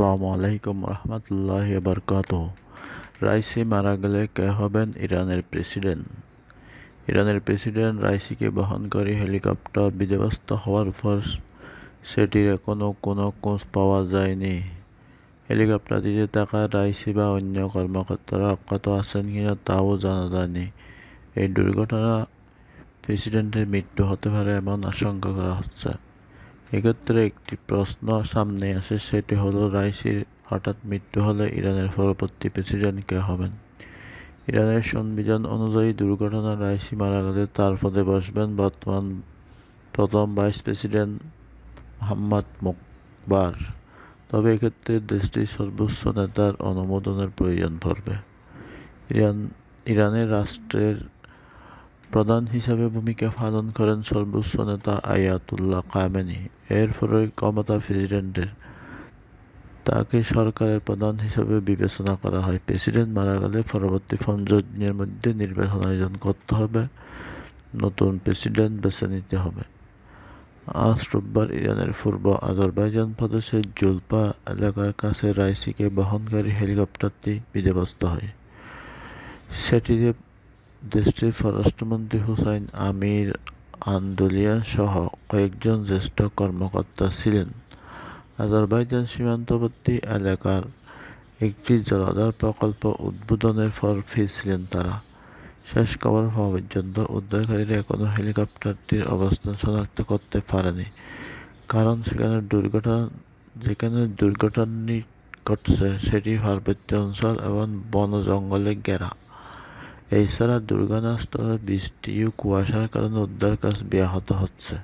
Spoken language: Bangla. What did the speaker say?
আসসালামু আলাইকুম রহমতুল্লাহ বরকাত রাইসি মারা গেলে কে হবেন ইরানের প্রেসিডেন্ট ইরানের প্রেসিডেন্ট রাইসিকে করে হেলিকপ্টার বিধ্বস্ত হওয়ার পর সেটির এখনও কোনো খোঁজ পাওয়া যায়নি হেলিকপ্টারটিতে থাকা রাইসি বা অন্য কর্মকর্তারা অক্ষত আছেন কিনা তাও জানা যায়নি এই দুর্ঘটনা প্রেসিডেন্টের মৃত্যু হতে পারে এমন আশঙ্কা করা হচ্ছে এক্ষেত্রে একটি প্রশ্ন সামনে আসে সেটি হলো রাইসির হঠাৎ মৃত্যু হলে ইরানের পরবর্তী প্রেসিডেন্ট কে হবেন ইরানের সংবিধান অনুযায়ী দুর্ঘটনা রাইসি মারা গেলে তার পদে বসবেন বর্তমান প্রথম ভাইস প্রেসিডেন্ট মোহাম্মদ মুকবার তবে এক্ষেত্রে দেশটির সর্বোচ্চ নেতার অনুমোদনের প্রয়োজন পড়বে ইরান ইরানের রাষ্ট্রের প্রধান হিসাবে ভূমিকা পালন করেন সর্বোচ্চ নেতা আয়াতুল্লাহ কামেনি এর ফলে ক্ষমতা প্রেসিডেন্টের তাকে সরকারের প্রধান হিসাবে বিবেচনা করা হয় প্রেসিডেন্ট মারা গেলে পরবর্তী পঞ্চাশ মধ্যে নির্বাচন আয়োজন করতে হবে নতুন প্রেসিডেন্ট বেছে নিতে হবে আজ রোববার ইরানের পূর্ব আজারবাইজান প্রদেশের জুলপা এলাকার কাছে রাইসিকে বহনকারী হেলিকপ্টারটি বিধ্বস্ত হয় সেটিতে দেশটির পররাষ্ট্রমন্ত্রী হুসাইন আমির আন্দুলিয়া সহ কয়েকজন জ্যেষ্ঠ কর্মকর্তা ছিলেন আজারবাইজান সীমান্তবর্তী এলাকার একটি জলাধার প্রকল্প উদ্বোধনের পর ফিরছিলেন তারা শেষ খবর পাওয়া পর্যন্ত উদ্ধারকারীরা এখনও হেলিকপ্টারটির অবস্থান শনাক্ত করতে পারেনি কারণ সেখানে দুর্ঘটনা যেখানে দুর্ঘটনা ঘটছে সেটি পার্বত্য অঞ্চল এবং বন জঙ্গলে ঘেরা এছাড়া দুর্ঘটনাস্থলে বৃষ্টি ও কুয়াশার কারণে উদ্ধার কাজ ব্যাহত হচ্ছে